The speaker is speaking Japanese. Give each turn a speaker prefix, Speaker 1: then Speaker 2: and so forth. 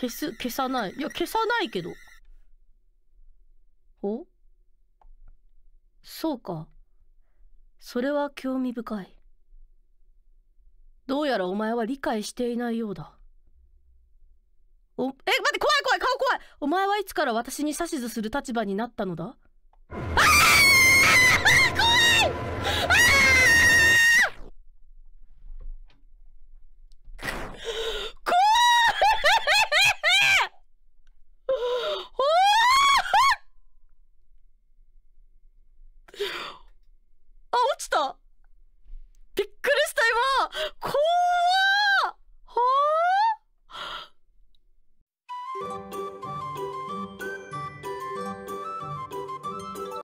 Speaker 1: 消す、消さない。いや、消さないけど。
Speaker 2: おそうか。それは興味深い。どうやらお前は理解していない
Speaker 3: ようだ。お、え、待って、怖い怖い、顔怖いお前はいつから私に指図する立場になったのだ
Speaker 4: したびっくりした今こわ怖はあ